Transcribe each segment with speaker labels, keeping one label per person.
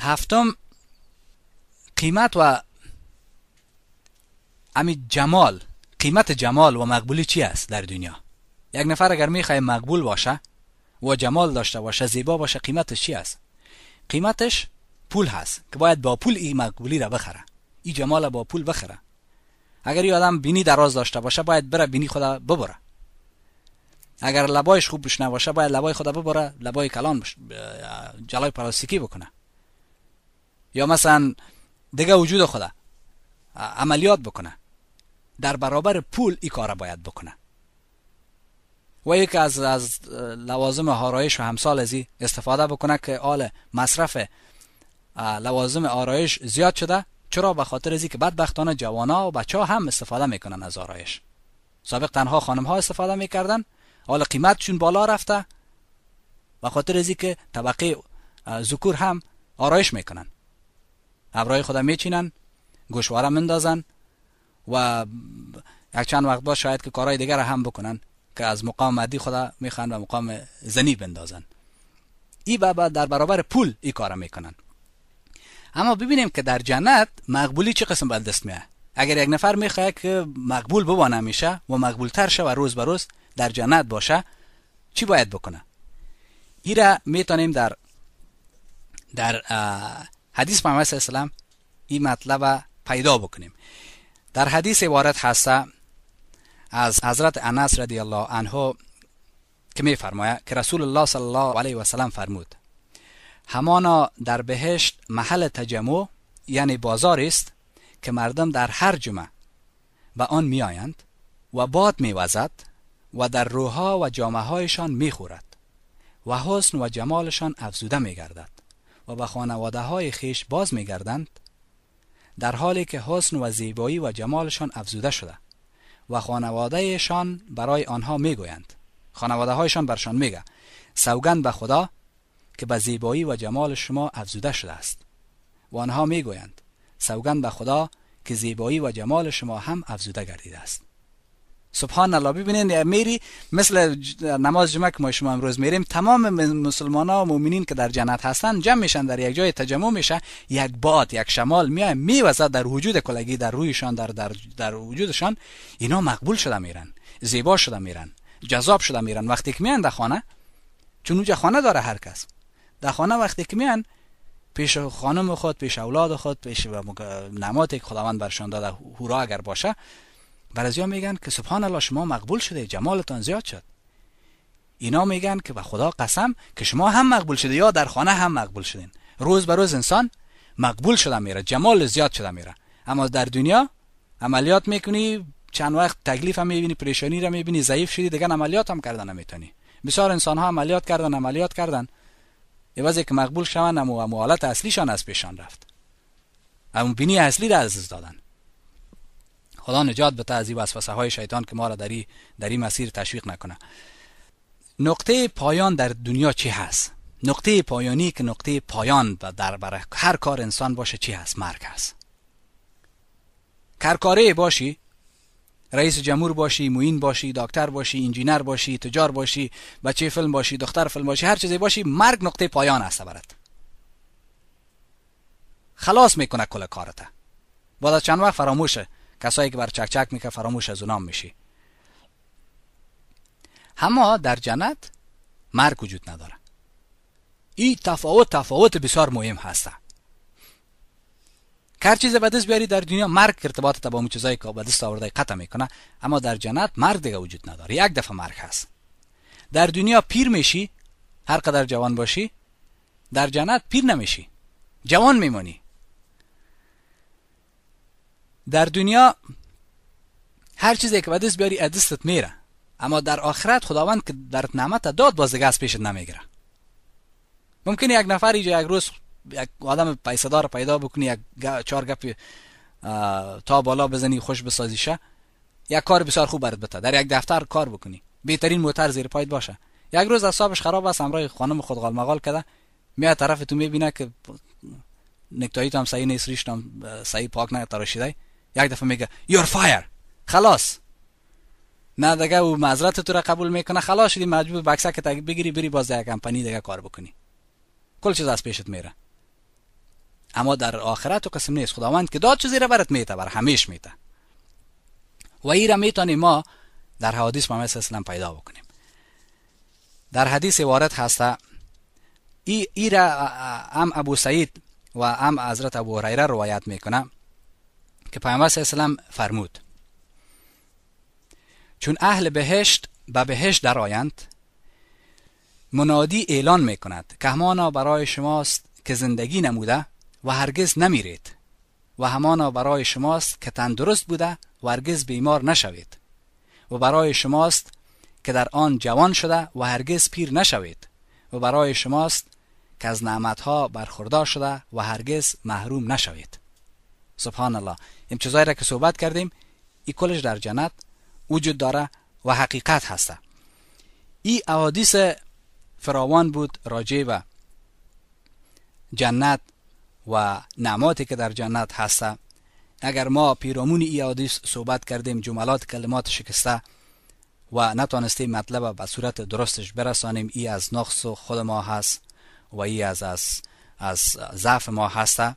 Speaker 1: هفتم قیمت و امی جمال قیمت جمال و مقبولی چی است در دنیا یک نفر اگر میخوای مقبول باشه و جمال داشته باشه زیبا باشه قیمتش چی است قیمتش پول هست که باید با پول این مقبولی را بخره این جمال با پول بخره اگر یه آدم بینی دراز داشته باشه باید بره بینی خدا ببره اگر لبایش خوب بشنه باشه باید لبای خدا ببره لبای کلان بش... جلای پلاستیکی بکنه یا مثلا دیگه وجود خدا عملیات بکنه در برابر پول ای کار باید بکنه و یک از از لوازم آرایش و همسال از استفاده بکنه که آل مصرف لوازم آرایش زیاد شده چرا به خاطر ازی که بدبختانه جوانا و بچه هم استفاده میکنن از آرایش سابق تنها خانم ها استفاده میکردن حال قیمتشون بالا رفته و خاطر ازی که طبقه ذکور هم آرایش میکنن ابرای خدا میچینن گوشواره مندازن و یک چند وقت با شاید که کارهای دیگر هم بکنن که از مقام مادی خدا میخوان و مقام زنی بندازن ای بابا در برابر پول ای کار میکنن اما ببینیم که در جنت مقبولی چه قسم به دست میاد اگر یک نفر میخواد که مقبول ببانه میشه و مقبولتر شه و روز به روز در جنت باشه چی باید بکنه ای را میتونیم در در حدیث پیامبر صلی الله علیه این مطلب پیدا بکنیم در حدیث وارد هست از حضرت انس رضی الله عنه که فرماید که رسول الله صلی الله علیه و سلم فرمود همانا در بهشت محل تجمع یعنی بازار است که مردم در هر جمعه به آن آیند و باد وزد و در روها و جامعه هایشان خورد و حسن و جمالشان افزوده می گردد و به خانواده های خیش باز می گردند در حالی که حسن و زیبایی و جمالشان افزوده شده و خانوادهشان برای آنها میگویند. گویند خانواده هایشان برشان میگه سوگند به خدا که به زیبایی و جمال شما افزوده شده است و آنها میگویند سوگند به خدا که زیبایی و جمال شما هم افزوده گردیده است سبحان الله ببینین میری مثل نماز جمعه که ما شما امروز میریم تمام مسلمان ها و مؤمنین که در جنت هستن جمع میشن در یک جای تجمع میشه یک باد یک شمال میای میوزه در وجود کلگی در رویشان در در در وجودشان اینا مقبول شده میرن زیبا شده میرن جذاب شده میرن وقتی که میان در خانه چون اونجا خانه داره هر کس در خانه وقتی که میان پیش خانم خود پیش اولاد خود پیش نماتی که خداوند برشان داده هورا اگر باشه برازیا میگن که سبحان الله شما مقبول شده جمالتان زیاد شد اینا میگن که به خدا قسم که شما هم مقبول شده یا در خانه هم مقبول شدین روز به روز انسان مقبول شده میره جمال زیاد شده میره اما در دنیا عملیات میکنی چند وقت تکلیف هم میبینی پریشانی را میبینی ضعیف شدی دیگه عملیات هم کردن نمیتونی بسیار انسان ها عملیات کردن عملیات کردن عوض که مقبول شون اما معالت اصلیشان از پیشان رفت اما بینی اصلی را از دادن خدا نجات بده از این وسوسه های شیطان که ما را در این مسیر تشویق نکنه نقطه پایان در دنیا چی هست نقطه پایانی که نقطه پایان و در بر هر کار انسان باشه چی هست مرگ هست کرکاره باشی رئیس جمهور باشی موین باشی دکتر باشی انجینر باشی تجار باشی بچه فلم باشی دختر فلم باشی هر چیزی باشی مرگ نقطه پایان است برات خلاص میکنه کل کارتا. بعد چند وقت فراموشه کسایی که بر چک میکنه فراموش از اونام میشی اما در جنت مرگ وجود نداره این تفاوت تفاوت بسیار مهم هسته هر چیز به دست بیاری در دنیا مرگ ارتباط با اون چیزایی که به دست آورده قطع میکنه اما در جنت مرگ دیگه وجود نداره یک دفعه مرگ هست در دنیا پیر میشی هر قدر جوان باشی در جنت پیر نمیشی جوان میمونی در دنیا هر چیزی که به بیاری ادستت میره اما در آخرت خداوند که درت نعمت داد باز دیگه از پیشت نمیگیره ممکنه یک نفر اینجا یک روز یک آدم پیسدار پیدا بکنی یک چهار گپ تا بالا بزنی خوش شه یک کار بسیار خوب برات بته در یک دفتر کار بکنی بهترین موتر زیر پایت باشه یک روز اصابش خراب است امرای خانم خود غالمغال کده میاد طرف تو میبینه که نکتایی هم صحیح نیست ریش هم پاک نه تراشیده یک دفعه میگه یور فایر خلاص نه دیگه او معذرت تو را قبول میکنه خلاص شدی مجبور که تا بگیری بری باز در کمپانی دیگه کار بکنی کل چیز از پیشت میره اما در آخرت و قسم نیست خداوند که داد چیزی را برات میته بر همیش میته و ای را میتونی ما در حدیث محمد صلی اللہ پیدا بکنیم در حدیث وارد هسته ای, ای را ابو سعید و ام حضرت ابو هریره روایت میکنه که پیامبر صلی الله فرمود چون اهل بهشت به بهشت درآیند منادی اعلان می کند که همانا برای شماست که زندگی نموده و هرگز نمیرید و همانا برای شماست که تندرست بوده و هرگز بیمار نشوید و برای شماست که در آن جوان شده و هرگز پیر نشوید و برای شماست که از نعمتها برخوردار شده و هرگز محروم نشوید سبحان الله این چیزایی را که صحبت کردیم ای کلش در جنت وجود داره و حقیقت هسته ای احادیث فراوان بود راجع به جنت و نعماتی که در جنت هسته اگر ما پیرامون ای احادیث صحبت کردیم جملات کلمات شکسته و نتوانستیم مطلب به صورت درستش برسانیم ای از نقص خود ما هست و ای از از از ضعف ما هسته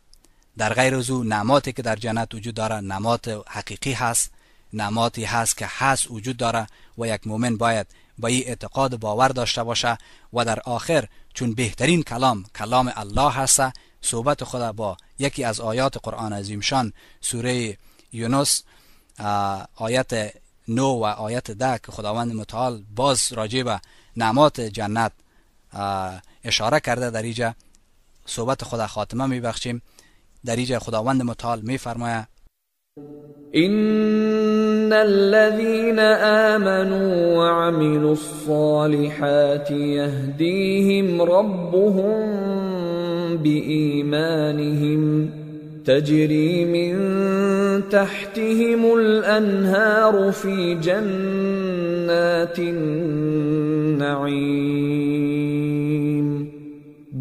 Speaker 1: در غیر از او نماتی که در جنت وجود داره نمات حقیقی هست نماتی هست که هست وجود داره و یک مؤمن باید با این اعتقاد باور داشته باشه و در آخر چون بهترین کلام کلام الله هست صحبت خدا با یکی از آیات قرآن عظیمشان سوره یونس آیت نو و آیت ده که خداوند متعال باز راجع به نعمات جنت اشاره کرده در اینجا صحبت خدا خاتمه می بخشیم در خداوند متعال فرمایه ان الذين امنوا وعملوا الصالحات يهديهم ربهم بايمانهم تجري من تحتهم الانهار في جنات النعيم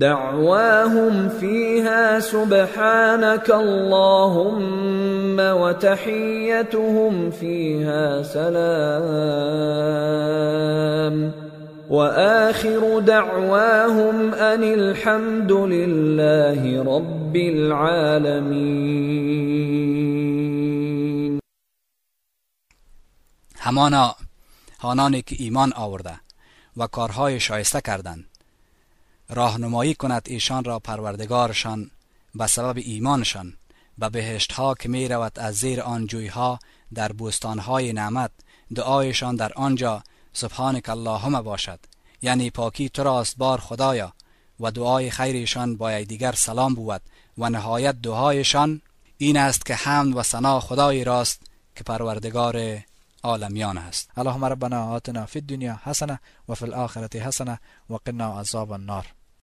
Speaker 1: دعواهم فيها سبحانك اللهم وتحيتهم فيها سلام واخر دعواهم ان الحمد لله رب العالمين همانا آنانی که ایمان آورده و کارهای شایسته کردند راهنمایی کند ایشان را پروردگارشان به سبب ایمانشان به بهشت ها که می رود از زیر آن ها در بوستان های نعمت دعایشان در آنجا سبحانک اللهم باشد یعنی پاکی تو راست بار خدایا و دعای خیرشان با دیگر سلام بود و نهایت دعایشان این است که حمد و سنا خدای راست که پروردگار عالمیان است اللهم ربنا آتنا فی الدنیا حسنه و فی الاخره حسنه و قنا عذاب النار